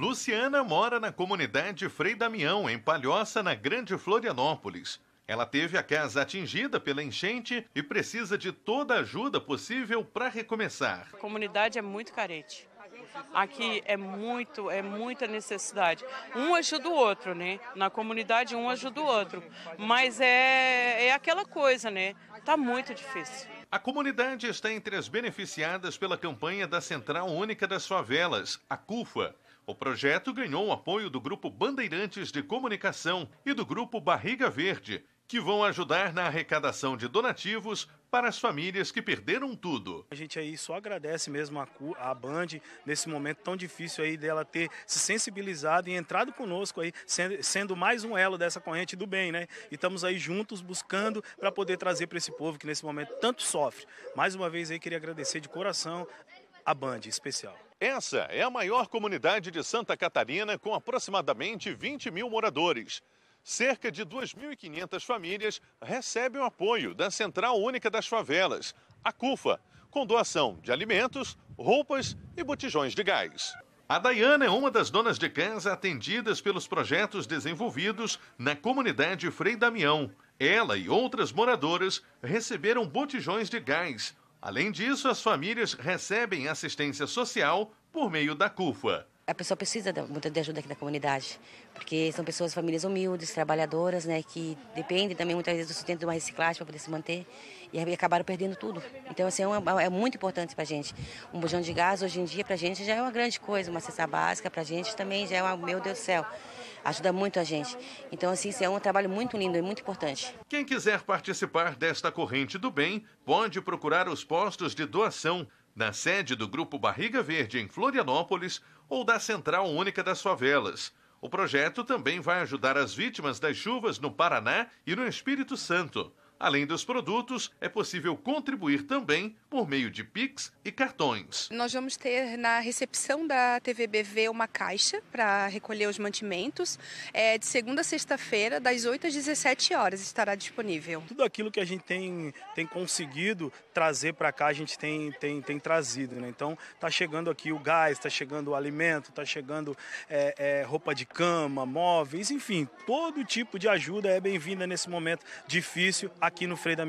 Luciana mora na comunidade Frei Damião, em Palhoça, na Grande Florianópolis. Ela teve a casa atingida pela enchente e precisa de toda a ajuda possível para recomeçar. A comunidade é muito carente. Aqui é muito, é muita necessidade. Um ajuda o outro, né? Na comunidade um ajuda o outro. Mas é, é aquela coisa, né? Tá muito difícil. A comunidade está entre as beneficiadas pela campanha da Central Única das Favelas, a CUFA o projeto ganhou o apoio do Grupo Bandeirantes de Comunicação e do Grupo Barriga Verde, que vão ajudar na arrecadação de donativos para as famílias que perderam tudo. A gente aí só agradece mesmo a, a Band nesse momento tão difícil aí dela ter se sensibilizado e entrado conosco aí, sendo, sendo mais um elo dessa corrente do bem, né? E estamos aí juntos buscando para poder trazer para esse povo que nesse momento tanto sofre. Mais uma vez aí queria agradecer de coração a Band, especial. Essa é a maior comunidade de Santa Catarina, com aproximadamente 20 mil moradores. Cerca de 2.500 famílias recebem o apoio da Central Única das Favelas, a CUFA, com doação de alimentos, roupas e botijões de gás. A Dayana é uma das donas de casa atendidas pelos projetos desenvolvidos na comunidade Frei Damião. Ela e outras moradoras receberam botijões de gás Além disso, as famílias recebem assistência social por meio da CUFA a pessoa precisa de, muito de ajuda aqui da comunidade, porque são pessoas, famílias humildes, trabalhadoras, né, que dependem também muitas vezes do sustento de uma reciclagem para poder se manter e acabaram perdendo tudo. Então, assim, é, é, é muito importante para a gente. Um bujão de gás hoje em dia para a gente já é uma grande coisa, uma cesta básica para a gente também já é uma, meu Deus do céu, ajuda muito a gente. Então, assim, é um trabalho muito lindo e muito importante. Quem quiser participar desta corrente do bem, pode procurar os postos de doação na sede do Grupo Barriga Verde em Florianópolis ou da Central Única das Favelas. O projeto também vai ajudar as vítimas das chuvas no Paraná e no Espírito Santo. Além dos produtos, é possível contribuir também por meio de Pix e cartões. Nós vamos ter na recepção da TVBV uma caixa para recolher os mantimentos. É, de segunda a sexta-feira, das 8 às 17 horas, estará disponível. Tudo aquilo que a gente tem, tem conseguido trazer para cá, a gente tem, tem, tem trazido. Né? Então, está chegando aqui o gás, está chegando o alimento, está chegando é, é, roupa de cama, móveis, enfim, todo tipo de ajuda é bem-vinda nesse momento difícil. A aqui no Freio da Minha.